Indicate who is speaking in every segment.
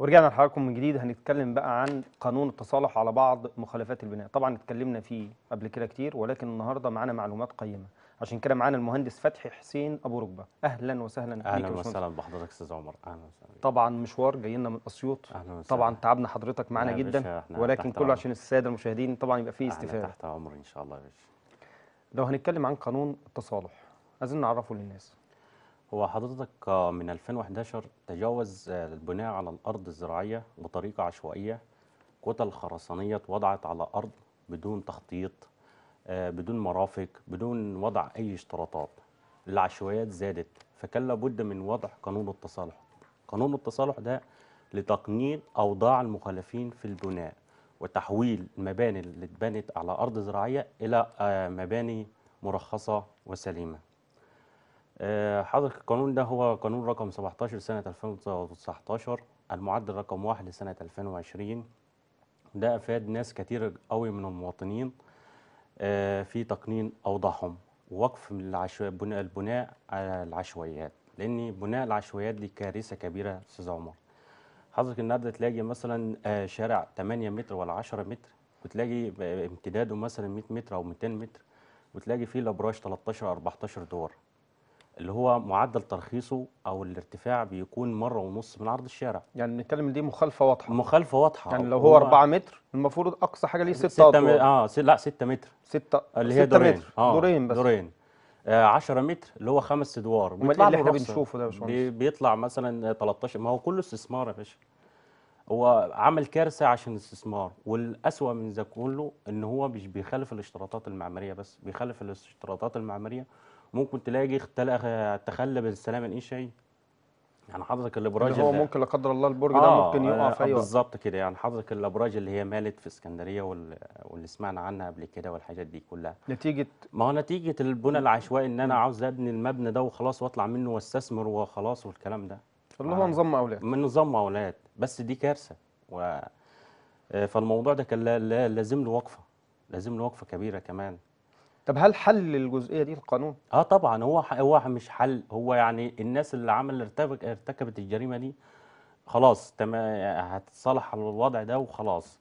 Speaker 1: ورجعنا لحضراتكم من جديد هنتكلم بقى عن قانون التصالح على بعض مخالفات البناء طبعا اتكلمنا فيه قبل كده كتير ولكن النهارده معانا معلومات قيمه عشان كده معانا المهندس فتحي حسين ابو ركبه اهلا وسهلا اهلا وسهلا
Speaker 2: بحضرتك استاذ عمر اهلا وسهلا
Speaker 1: طبعا مشوار جاي لنا من اسيوط اهلا وسهلا طبعا تعبنا حضرتك معانا جدا ولكن كله عشان الساده المشاهدين طبعا
Speaker 2: يبقى فيه استفاده تحت عمر ان شاء الله يا باشا لو هنتكلم عن قانون التصالح عايزين نعرفه للناس هو حضرتك من 2011 تجاوز البناء على الأرض الزراعية بطريقة عشوائية كتل خرسانية وضعت على أرض بدون تخطيط آه، بدون مرافق بدون وضع أي اشتراطات العشوائيات زادت فكان لابد من وضع قانون التصالح قانون التصالح ده لتقنين أوضاع المخالفين في البناء وتحويل المباني اللي اتبنت على أرض زراعية إلى آه، مباني مرخصة وسليمة آه، حضرتك القانون ده هو قانون رقم 17 سنة 2019 المعدل رقم واحد لسنة 2020 ده أفاد ناس كتير قوي من المواطنين آه، في تقنين أوضاعهم ووقف من البناء على العشوائيات لأن بناء العشوائيات دي كارثة كبيرة أستاذ عمر حضرتك النهارده تلاقي مثلا آه، شارع 8 متر ولا 10 متر وتلاقي امتداده مثلا 100 متر أو 200 متر وتلاقي فيه الأبراج 13 14 دور اللي هو معدل ترخيصه او الارتفاع بيكون مره ونص من عرض الشارع يعني بنتكلم دي مخالفه واضحه مخالفه واضحه يعني لو هو 4 متر المفروض اقصى حاجه ليه 6 اه س... لا 6 متر 6 اللي هي دورين متر. آه دورين بس دورين 10 آه متر اللي هو خمس ادوار إيه بيطلع اللي احنا بنشوفه ده يا باشمهندس بيطلع مثلا 13 ما هو كله استثمار يا باشا هو عمل كارثه عشان الاستثمار والاسوا من ذا كله ان هو مش بيخالف الاشتراطات المعماريه بس بيخالف الاشتراطات المعماريه ممكن تلاقي تلاقي آه، تخلى بالسلامه الانشائي يعني حضرتك الابراج اللي هو ممكن لا قدر الله البرج آه ده ممكن يقع في ايوه بالظبط كده يعني حضرتك الابراج اللي هي مالت في اسكندريه وال... واللي سمعنا عنها قبل كده والحاجات دي كلها نتيجه ما هو نتيجه البناء العشوائي ان انا عاوز ابني المبنى ده وخلاص واطلع منه واستثمر وخلاص والكلام ده اللي هو آه نظام مقاولات من نظام مقاولات بس دي كارثه و... آه، فالموضوع ده كان لازم له وقفه لازم له وقفه كبيره كمان طب هل حل الجزئيه دي القانون؟ اه طبعا هو هو مش حل هو يعني الناس اللي عمل ارتكبت الجريمه دي خلاص تمام هتتصالح على الوضع ده وخلاص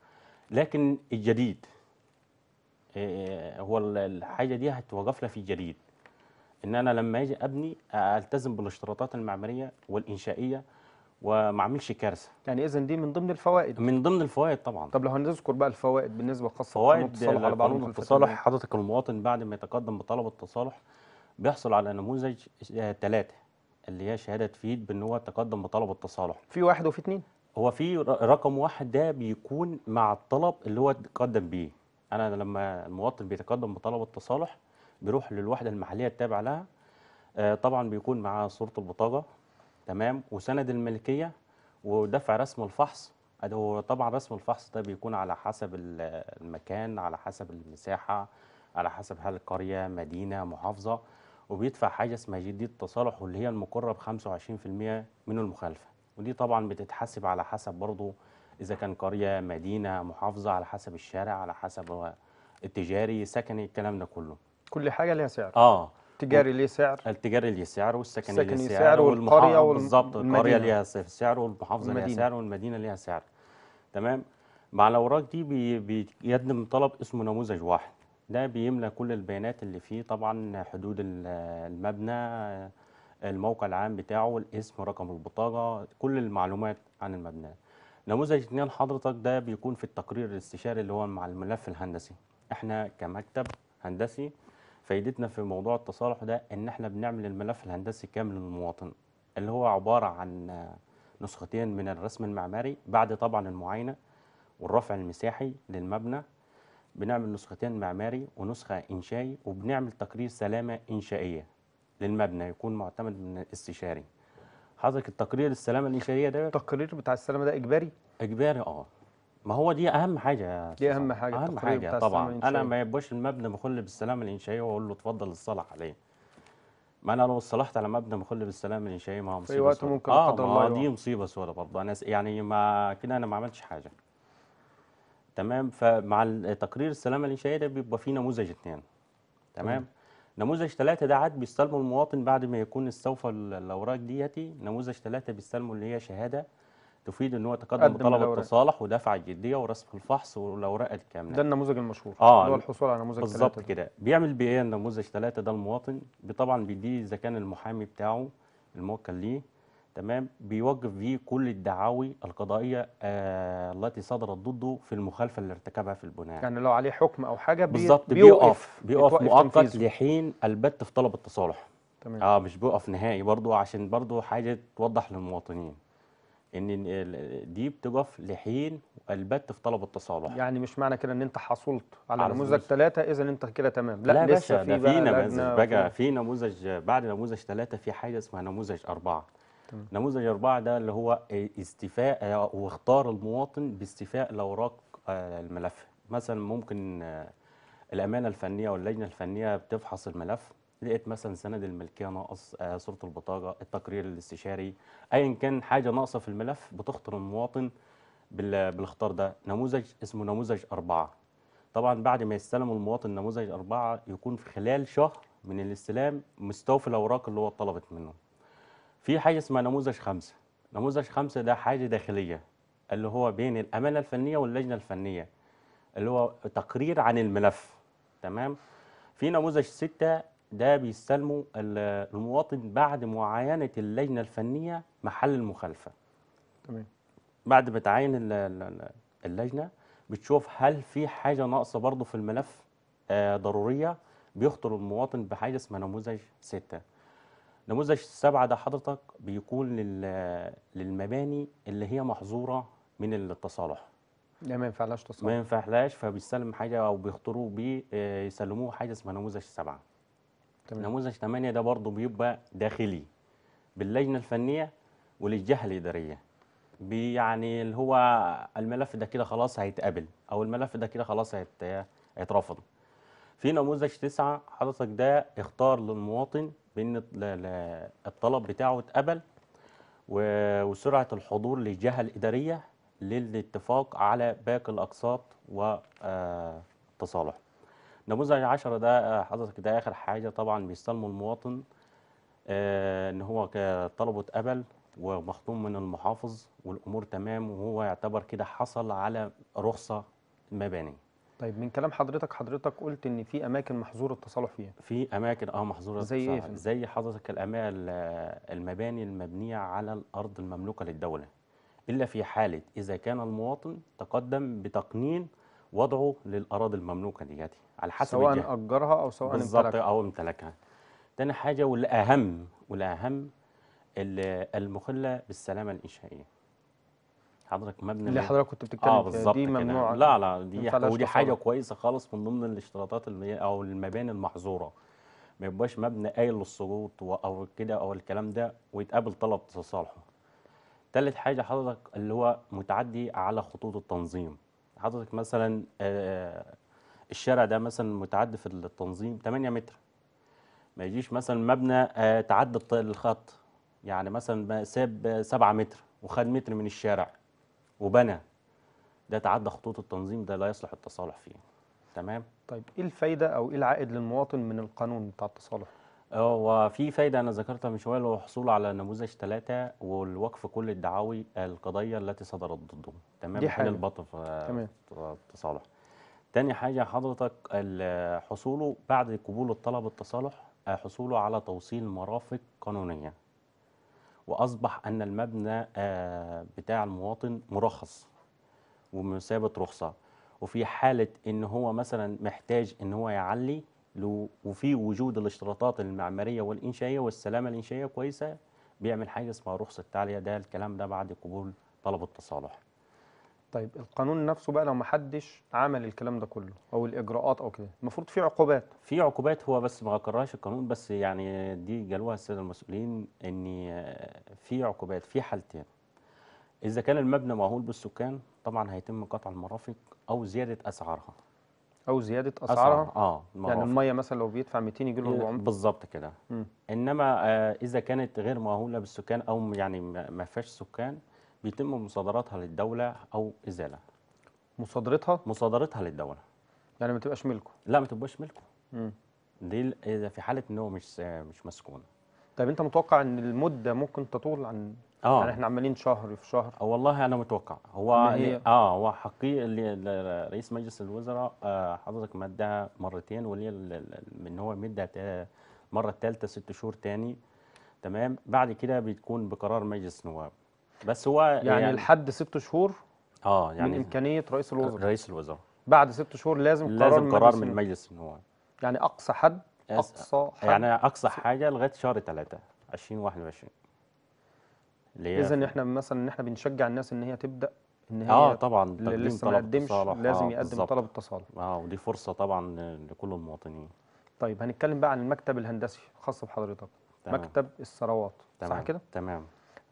Speaker 2: لكن الجديد آه، آه، هو الحاجه دي هتوقف لها في الجديد ان انا لما اجي ابني التزم بالاشتراطات المعماريه والانشائيه وما عملش كارثه يعني اذا دي من ضمن الفوائد من ضمن الفوائد طبعا طب لو هنذكر بقى الفوائد بالنسبه خاصه فوائد التصالح على بعض التصالح حضرتك المواطن بعد ما يتقدم بطلب التصالح بيحصل على نموذج ثلاثه آه، اللي هي شهاده تفيد بان هو تقدم بطلب التصالح في واحد وفي اثنين هو في رقم واحد ده بيكون مع الطلب اللي هو تقدم بيه انا لما المواطن بيتقدم بطلب التصالح بيروح للوحده المحليه التابعه لها آه، طبعا بيكون معاه صوره البطاقه تمام وسند الملكيه ودفع رسم الفحص طبعا رسم الفحص ده بيكون على حسب المكان على حسب المساحه على حسب هل قريه مدينه محافظه وبيدفع حاجه اسمها جديه التصالح واللي هي المقره ب 25% من المخالفه ودي طبعا بتتحسب على حسب برضه اذا كان قريه مدينه محافظه على حسب الشارع على حسب التجاري سكني الكلام ده كله
Speaker 1: كل حاجه ليها سعر اه التجاري
Speaker 2: ليه سعر التجاري ليه سعر والسكني ليه سعر, سعر والقريه بالظبط القريه ليها سعر والمحافظه ليها سعر والمدينه ليها سعر تمام مع الاوراق دي بيقدم طلب اسمه نموذج واحد ده بيملى كل البيانات اللي فيه طبعا حدود المبنى الموقع العام بتاعه الاسم رقم البطاقه كل المعلومات عن المبنى نموذج اثنين حضرتك ده بيكون في التقرير الاستشاري اللي هو مع الملف الهندسي احنا كمكتب هندسي فايدتنا في موضوع التصالح ده ان احنا بنعمل الملف الهندسي كامل للمواطن اللي هو عباره عن نسختين من الرسم المعماري بعد طبعا المعاينه والرفع المساحي للمبنى بنعمل نسختين معماري ونسخه انشائي وبنعمل تقرير سلامه انشائيه للمبنى يكون معتمد من الاستشاري حضرتك التقرير السلامه الانشائيه ده تقرير بتاع السلامه ده اجباري اجباري اه ما هو دي اهم حاجه دي اهم حاجه اهم حاجه طبعا انا ما يبقاش المبنى مخل بالسلامه الانشائيه واقول له اتفضل الصلاح عليه ما انا لو اتصلحت على مبنى مخل بالسلامه الانشائيه ما هو مصيبه في وقت ممكن اه ما دي مصيبه سوداء برضه انا يعني ما كده انا ما عملتش حاجه تمام فمع تقرير السلامه الانشائيه ده بيبقى فيه نموذج اثنين تمام نموذج ثلاثة ده عاد بيستلمه المواطن بعد ما يكون استوفى الأوراق ديتي نموذج ثلاثة بيستلمه اللي هي شهادة تفيد ان هو تقدم بطلب التصالح ودفع الجديه ورسم الفحص والاوراق الكامله ده النموذج المشهور اه اللي هو الحصول على نموذج بالظبط كده بيعمل بايه النموذج ثلاثه ده المواطن طبعا بيديه اذا كان المحامي بتاعه الموكل ليه تمام بيوقف فيه كل الدعاوي القضائيه آه التي صدرت ضده في المخالفه اللي ارتكبها في البناء يعني لو عليه
Speaker 1: حكم او حاجه بي بالظبط بيقف بيقف مؤقت
Speaker 2: لحين البت في طلب التصالح تمام اه مش بيقف نهائي برضه عشان برضه حاجه توضح للمواطنين ان دي بتقف لحين البت في طلب التصالح يعني مش معنى كده ان انت حصلت
Speaker 1: على, على نموذج ثلاثه اذا انت كده تمام لا, لا لسه في بقى نموذج بقى
Speaker 2: في نموذج بعد نموذج ثلاثه في حاجه اسمها نموذج اربعه تمام. نموذج اربعه ده اللي هو استيفاء واختار المواطن باستيفاء الاوراق آه، الملف مثلا ممكن آه، الامانه الفنيه واللجنه الفنيه بتفحص الملف لقيت مثلا سند الملكيه ناقص آه صوره البطاقه التقرير الاستشاري ايا كان حاجه ناقصه في الملف بتخطر المواطن بالاختار ده نموذج اسمه نموذج أربعة طبعا بعد ما يستلم المواطن نموذج أربعة يكون في خلال شهر من الاستلام مستوفي الأوراق اللي هو طلبت منه في حاجة اسمها نموذج خمسة نموذج خمسة ده حاجة داخلية اللي هو بين الأمانة الفنية واللجنة الفنية اللي هو تقرير عن الملف تمام في نموذج ستة ده بيستلمه المواطن بعد معاينه اللجنه الفنيه محل المخالفه تمام بعد ما تعاين اللجنه بتشوف هل في حاجه ناقصه برضه في الملف آه، ضروريه بيخطر المواطن بحاجه اسمها نموذج سته نموذج السبعه ده حضرتك بيكون للمباني اللي هي محظوره من التصالح
Speaker 1: لا يعني ما ينفعلاش تصالح ما
Speaker 2: ينفعلاش فبيستلم حاجه او بيخطروا بيسلموه آه، حاجه اسمها نموذج السبعه تمام. نموذج 8 ده برضه بيبقى داخلي باللجنه الفنيه وللجهه الاداريه يعني اللي هو الملف ده كده خلاص هيتقبل او الملف ده كده خلاص هيت... هيترفض في نموذج تسعة حضرتك ده اختار للمواطن بان الطلب بتاعه اتقبل وسرعه الحضور للجهه الاداريه للاتفاق على باقي الاقساط والتصالح آه، نموذج 10 ده آه، حضرتك ده اخر حاجه طبعا بيستلموا المواطن آه ان هو طلبه اتقبل ومختوم من المحافظ والامور تمام وهو يعتبر كده حصل على رخصه مباني. طيب من كلام حضرتك حضرتك قلت ان في اماكن محظور التصالح فيها. في اماكن اه محظوره زي ايه؟ زي حضرتك المباني المبنيه على الارض المملوكه للدوله. الا في حاله اذا كان المواطن تقدم بتقنين وضعه للاراضي المملوكه دياتي على حسب سواء الجهة. اجرها او سواء بالظبط او امتلكها تاني حاجه والاهم والاهم المخله بالسلامه الانشائيه حضرتك مبنى اللي حضرتك كنت بتتكلم آه دي ممنوعه لا لا دي ودي حاجه كويسه خالص من ضمن الاشتراطات او المباني المحظوره ما يبقاش مبنى قايل للسقوط او كده او الكلام ده ويتقابل طلب تصالحه ثالث حاجه حضرتك اللي هو متعدي على خطوط التنظيم حضرتك مثلا آه، آه، الشارع ده مثلا متعدي في التنظيم 8 متر ما يجيش مثلا مبنى آه، تعدى الخط يعني مثلا ساب 7 متر وخد متر من الشارع وبنى ده تعدى خطوط التنظيم ده لا يصلح التصالح فيه تمام طيب ايه الفايده او ايه العائد للمواطن من القانون بتاع التصالح هو وفي فايدة أنا ذكرتها من شوية هو الحصول على نموذج ثلاثة والوقف كل الدعاوي القضية التي صدرت ضدهم تمام دي حاجة البطل تمام التصالح تاني حاجة حضرتك حصوله بعد قبول الطلب التصالح حصوله على توصيل مرافق قانونية وأصبح أن المبنى آه، بتاع المواطن مرخص ومثابة رخصة وفي حالة إن هو مثلا محتاج إن هو يعلي وفي وجود الاشتراطات المعماريه والانشائيه والسلامه الانشائيه كويسه بيعمل حاجه اسمها رخصه تعليه ده الكلام ده بعد قبول طلب التصالح. طيب القانون نفسه بقى لو ما حدش عمل الكلام ده كله او الاجراءات او كده المفروض في عقوبات في عقوبات هو بس ما ذكرهاش القانون بس يعني دي قالوها الساده المسؤولين ان في عقوبات في حالتين اذا كان المبنى مهول بالسكان طبعا هيتم قطع المرافق او زياده اسعارها او زياده اسعارها أسعار. اه يعني الميه مثلا لو بيدفع 200 يجي له 400 بالظبط كده انما آه اذا كانت غير ماهوله بالسكان او يعني ما فيهاش سكان بيتم مصادرتها للدوله او ازاله مصادرتها مصادرتها للدوله يعني ما تبقاش ملكه لا ما تبقاش ملكه امم دي اذا في حاله ان هو مش آه، مش مسكون
Speaker 1: طيب انت متوقع ان المده ممكن تطول عن اه يعني احنا عمالين شهر في شهر آه والله انا
Speaker 2: متوقع هو إيه؟ اه هو حقيقي اللي رئيس مجلس الوزراء آه حضرتك مدها مرتين وليه ان هو مدها المره الثالثه ست شهور تاني تمام بعد كده بتكون بقرار مجلس نواب بس هو يعني, يعني لحد ست شهور اه يعني من امكانيه رئيس الوزراء رئيس الوزراء بعد ست شهور لازم قرار لازم قرار من مجلس النواب
Speaker 1: يعني اقصى حد اقصى حد يعني اقصى حاجه لغايه شهر
Speaker 2: 3 2021 اذا
Speaker 1: احنا مثلا ان احنا بنشجع الناس ان هي تبدا ان هي اه طبعا تقديم طلب التصالح لازم آه يقدم طلب التصالح
Speaker 2: اه ودي فرصه طبعا لكل المواطنين
Speaker 1: طيب هنتكلم بقى عن المكتب الهندسي الخاص بحضرتك تمام. مكتب
Speaker 2: الثروات صح كده تمام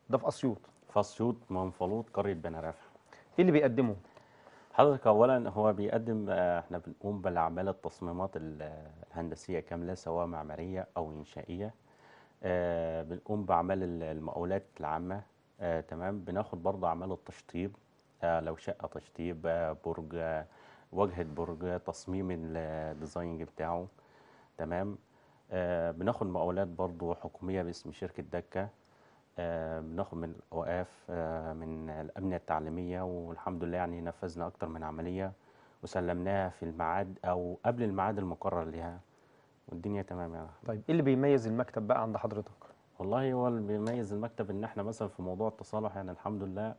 Speaker 2: ده في اسيوط في اسيوط منفلوط قريه بني رافع ايه اللي بيقدمه حضرتك اولا هو بيقدم آه، احنا بنقوم بالاعمال التصميمات الهندسيه كامله سواء معماريه او انشائيه آه، بنقوم باعمال المقاولات العامه آه تمام بناخد برضه اعمال التشطيب آه لو شقه تشطيب آه برج آه واجهه برج تصميم الديزاين بتاعه تمام آه بناخد مقاولات برضه حكوميه باسم شركه دكه آه بناخد من الاوقاف آه من الامنيه التعليميه والحمد لله يعني نفذنا اكتر من عمليه وسلمناها في الميعاد او قبل الميعاد المقرر لها والدنيا تمام يا رحمة. طيب ايه اللي بيميز المكتب بقى عند حضرتك والله هو اللي بيميز المكتب ان احنا مثلا في موضوع التصالح يعني الحمد لله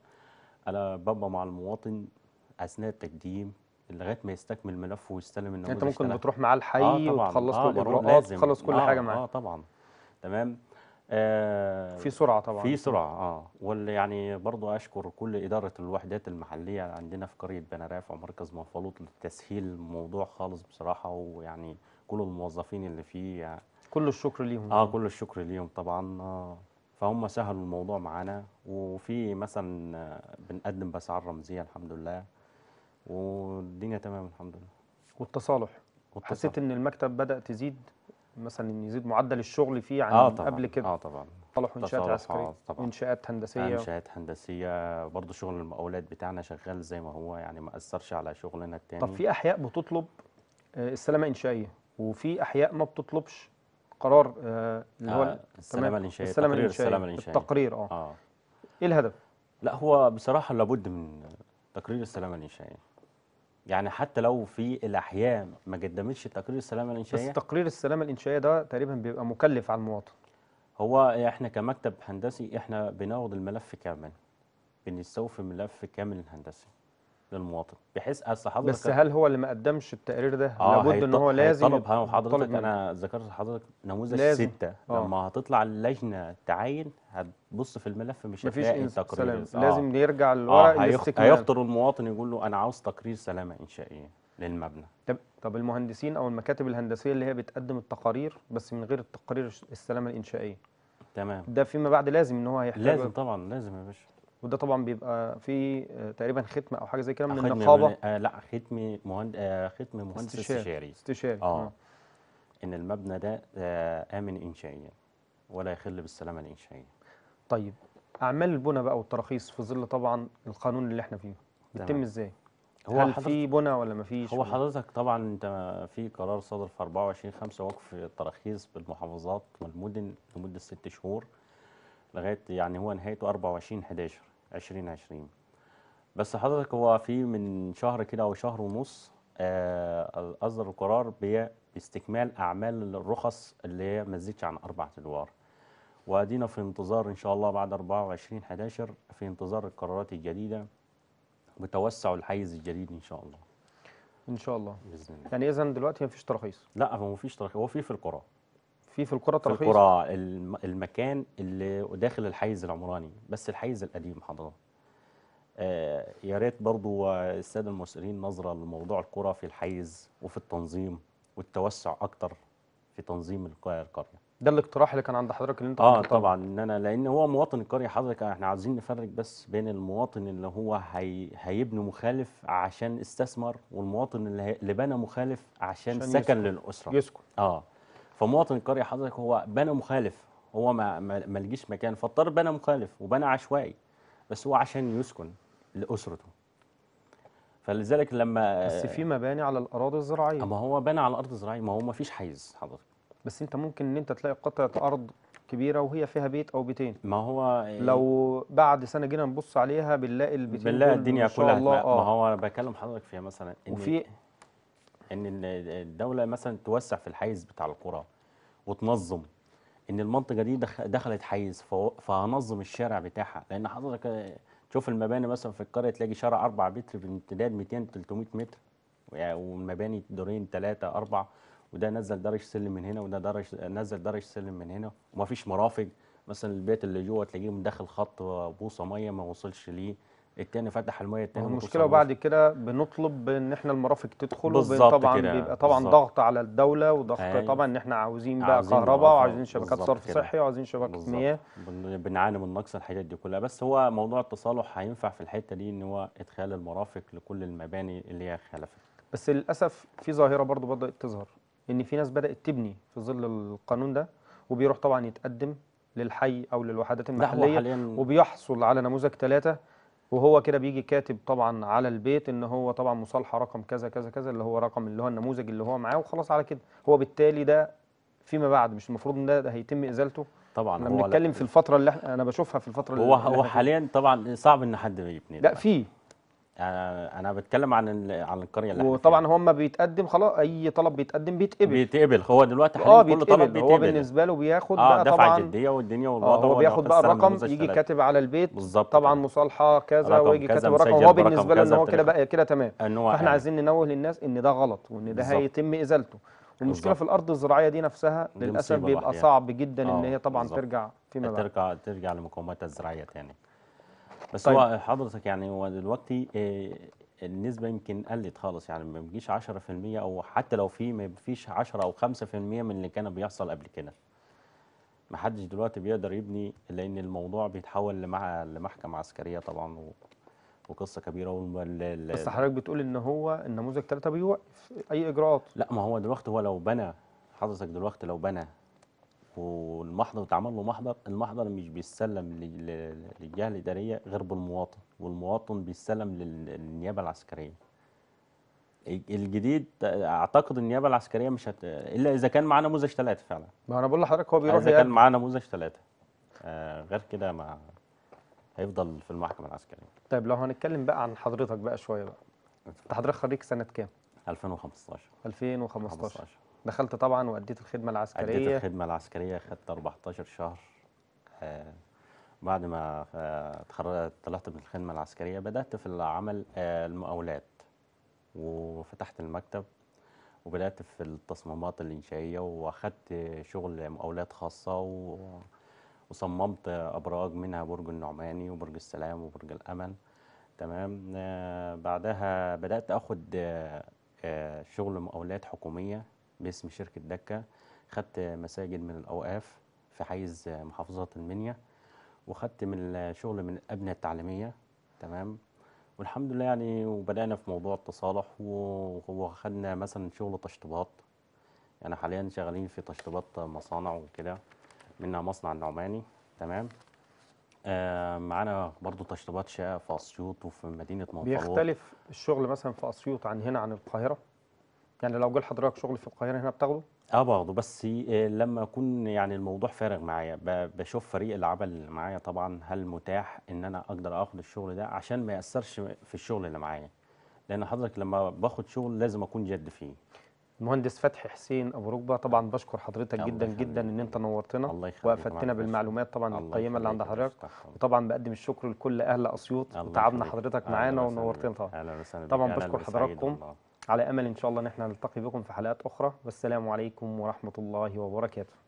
Speaker 2: انا ببقى مع المواطن اثناء التقديم لغايه ما يستكمل ملفه ويستلم النموذج يعني انت ممكن بتروح معاه الحي آه وتخلص له آه الاجراءات تخلص كل آه حاجه معاه اه طبعا تمام آه في سرعه طبعا في سرعه اه واللي يعني برضه اشكر كل اداره الوحدات المحليه عندنا في قريه بنراف ومركز مفلوط لتسهيل الموضوع خالص بصراحه ويعني كل الموظفين اللي فيه يعني. كل الشكر ليهم اه كل الشكر ليهم طبعا آه. فهم سهلوا الموضوع معانا وفي مثلا آه، بنقدم باسعار رمزيه الحمد لله والدنيا تمام الحمد لله
Speaker 1: والتصالح, والتصالح. حسيت ان المكتب بدا تزيد مثلا ان يزيد معدل الشغل فيه عن آه طبعًا. قبل كده اه طبعا تصالح انشاءات عسكريه آه طبعا انشاءات
Speaker 2: هندسيه انشاءات هندسيه برضه شغل المقاولات بتاعنا شغال زي ما هو يعني ما اثرش على شغلنا التاني طب في
Speaker 1: احياء بتطلب آه، السلامه انشائيه وفي احياء ما بتطلبش قرار آه، اللي هو آه، السلامه الانشائيه السلامه الانشائيه
Speaker 2: التقرير اه, آه. ايه الهدف لا هو بصراحه لابد من تقرير السلامه الانشائيه يعني حتى لو في الاحياء ما قدمتش تقرير السلامه الانشائيه بس تقرير السلامه الانشائيه ده تقريبا بيبقى مكلف على المواطن هو احنا كمكتب هندسي احنا بناخد الملف كامل بنستوفي ملف كامل الهندسي للمواطن بحيث اصل حضرتك بس هل
Speaker 1: هو اللي ما قدمش التقرير ده آه لابد ان هو لازم طلب حضرتك انا
Speaker 2: ذكرت لحضرتك نموذج سته آه. لما هتطلع اللجنه تعاين هتبص في الملف مش هتلاقي تقرير آه. لازم يرجع الورق آه. هيخطر المواطن يقول له انا عاوز تقرير سلامه انشائيه للمبنى طب طب
Speaker 1: المهندسين او المكاتب الهندسيه اللي هي بتقدم التقارير بس من غير التقارير السلامه الانشائيه تمام ده فيما بعد لازم ان هو هيحتاج لازم طبعا لازم يا باشا وده طبعا بيبقى في آه، تقريبا ختم او حاجه زي كده من النقابه من
Speaker 2: آه لا ختم مهند آه ختم مهندس استشاري استشاري, استشاري. آه. اه ان المبنى ده آه امن انشائيا ولا يخل بالسلامه الانشائيه
Speaker 1: طيب اعمال البنى بقى والتراخيص في ظل طبعا القانون اللي احنا فيه بتتم ازاي
Speaker 2: هو هل في بنى ولا ما فيش هو حضرتك طبعا انت في قرار صدر في 24 5 وقف التراخيص بالمحافظات والمدن لمده ست شهور لغايه يعني هو نهايته 24 11 2020 بس حضرتك هو في من شهر كده او شهر ونص آه، اصدر القرار باستكمال اعمال الرخص اللي هي ما زدتش عن اربع ادوار وادينا في انتظار ان شاء الله بعد 24 11 في انتظار القرارات الجديده بتوسع الحيز الجديد ان شاء الله
Speaker 1: ان شاء الله باذن الله يعني اذا
Speaker 2: دلوقتي ما فيش تراخيص لا هو ما فيش تراخيص هو في في القرى فيه في القرى التراخيص في القرى المكان اللي داخل الحيز العمراني بس الحيز القديم حضرتك آه، يا ريت برضو الساده المسؤولين نظره لموضوع القرى في الحيز وفي التنظيم والتوسع اكتر في تنظيم القريه ده الاقتراح اللي كان عند حضرتك
Speaker 1: اللي انت اه طبعا
Speaker 2: ان انا لان هو مواطن القريه حضرتك احنا عايزين نفرق بس بين المواطن اللي هو هي هيبني مخالف عشان استثمر والمواطن اللي, اللي بنى مخالف عشان, عشان سكن يسكن. للاسره يسكن اه فمواطن القريه حضرتك هو بنى مخالف هو ما ما لجيش مكان فاضطر بنى مخالف وبنى عشوائي بس هو عشان يسكن لاسرته فلذلك لما بس في مباني على الاراضي الزراعيه ما
Speaker 1: هو بنى على الارض الزراعيه ما هو ما فيش حيز حضرتك بس انت ممكن ان انت تلاقي قطعه ارض كبيره وهي فيها بيت او بيتين ما هو لو بعد سنه جينا نبص عليها بنلاقي البيتين بنلاقي الدنيا كلها آه. ما هو
Speaker 2: انا بكلم حضرتك فيها مثلا وفي ان الدوله مثلا توسع في الحيز بتاع القرى وتنظم ان المنطقه دي دخلت حيز فهنظم الشارع بتاعها لان حضرتك تشوف آه، المباني مثلا في القريه تلاقي شارع 4 متر بامتداد 200 300 متر والمباني دورين ثلاثه اربعه وده نزل درج سلم من هنا وده درج نزل درج سلم من هنا ومفيش مرافق مثلا البيت اللي جوه تلاقيه مدخل خط بوصه ميه ما وصلش ليه التاني فتح الميه التاني المشكله وبعد
Speaker 1: كده بنطلب ان احنا المرافق تدخل طبعا بيبقى طبعا بالزبط. ضغط على الدوله وضغط أي. أيوة. طبعا ان احنا عاوزين بقى كهرباء وعاوزين شبكات صرف صحي
Speaker 2: وعاوزين شبكه مياه بنعاني من نقص الحاجات دي كلها بس هو موضوع التصالح هينفع في الحته دي ان هو ادخال المرافق لكل المباني اللي هي خلفت
Speaker 1: بس للاسف في ظاهره برضو بدات تظهر ان في ناس بدات تبني في ظل القانون ده وبيروح طبعا يتقدم للحي او للوحدات المحليه وبيحصل على نموذج ثلاثه وهو كده بيجي كاتب طبعا على البيت ان هو طبعا مصالحه رقم كذا كذا كذا اللي هو رقم اللي هو النموذج اللي هو معاه وخلاص على كده هو بالتالي ده فيما بعد مش المفروض ان ده, ده هيتم ازالته
Speaker 2: طبعا احنا بنتكلم
Speaker 1: في الفتره اللي احنا انا بشوفها في الفتره هو اللي هو حاليا
Speaker 2: طبعا صعب ان حد يبني لا في آه، انا بتكلم عن عن القريه اللي وطبعا هم بيتقدم خلاص
Speaker 1: اي طلب بيتقدم بيتقبل
Speaker 2: بيتقبل هو
Speaker 1: دلوقتي آه، حاليا كل طلب بيتقبل هو بالنسبه
Speaker 2: له بياخد آه بقى دفع طبعا جديه
Speaker 1: والدنيا آه، والوضع هو بياخد بقى الرقم يجي كاتب على البيت بالظبط طبعا مصالحه كذا ويجي كاتب رقم هو بالنسبه له ان هو كده بقى كده تمام فاحنا عايزين ننوه للناس ان ده غلط وان ده هيتم ازالته المشكله في الارض الزراعيه دي نفسها للاسف بيبقى صعب جدا ان هي طبعا ترجع
Speaker 2: فيما بعد ترجع ترجع لمقوماتها الزراعيه تاني بس طيب. هو حضرتك يعني هو دلوقتي آه، النسبة يمكن قلت خالص يعني ما بيجيش 10% أو حتى لو في ما فيش 10 أو 5% من اللي كان بيحصل قبل كده ما حدش دلوقتي بيقدر يبني لأن الموضوع بيتحول لمع... لمحكمة عسكرية طبعا و... وقصه كبيره وال... بس حضرتك بتقول ان هو النموذج 3 بيوقف اي اجراءات لا ما هو دلوقتي هو لو بنى حضرتك دلوقتي لو بنى والمحضر اتعمل له محضر المحضر مش بيتسلم للجهه الاداريه غير بالمواطن والمواطن بيتسلم للنيابه العسكريه الجديد اعتقد النيابه العسكريه مش هت... الا اذا كان معاه نموذج ثلاثه فعلا
Speaker 1: ما انا بقول لحضرتك هو بيروح اذا كان يعني. معاه
Speaker 2: نموذج ثلاثه آه غير كده ما هيفضل في المحكمه العسكريه
Speaker 1: طيب لو هنتكلم بقى عن حضرتك بقى شويه بقى انت حضرتك خريج سنه كام
Speaker 2: 2015
Speaker 1: 2015 دخلت طبعا واديت الخدمه العسكريه اديت
Speaker 2: الخدمه العسكريه خدت 14 شهر آه، بعد ما اتخرجت آه، طلعت من الخدمه العسكريه بدات في العمل آه، المقاولات وفتحت المكتب وبدات في التصميمات الانشائيه واخدت شغل مقاولات خاصه و... وصممت ابراج منها برج النعماني وبرج السلام وبرج الامل تمام بعدها بدات اخد شغل مقاولات حكوميه باسم شركه دكه خدت مساجد من الاوقاف في حيز محافظات المنيا وخدت من الشغل من الابنيه التعليميه تمام والحمد لله يعني وبدانا في موضوع التصالح وخدنا مثلا شغل تشطيبات يعني حاليا شغالين في تشطيبات مصانع وكده منها مصنع النعماني تمام آه معانا برضو تشطيبات شقق في اسيوط وفي مدينه منطقه بيختلف
Speaker 1: الشغل مثلا في اسيوط عن هنا عن القاهره يعني لو جه لحضرتك شغل في القاهره هنا بتاخده؟
Speaker 2: اه باخده بس آه، لما اكون يعني الموضوع فارغ معايا بشوف فريق العمل اللي معايا طبعا هل متاح ان انا اقدر اخد الشغل ده عشان ما ياثرش في الشغل اللي معايا لان حضرتك لما باخد شغل لازم اكون جد فيه المهندس فتحي حسين ابو ركبه طبعا بشكر حضرتك جدا يخليك. جدا ان انت نورتنا وافدتنا
Speaker 1: بالمعلومات طبعا القيمه اللي عند حضرتك وطبعا بقدم الشكر لكل اهل اسيوط وتعبنا حضرتك معانا ونورتنا طبعا طبعا بشكر حضراتكم على أمل إن شاء الله نحن نلتقي بكم في حلقات أخرى والسلام عليكم ورحمة الله وبركاته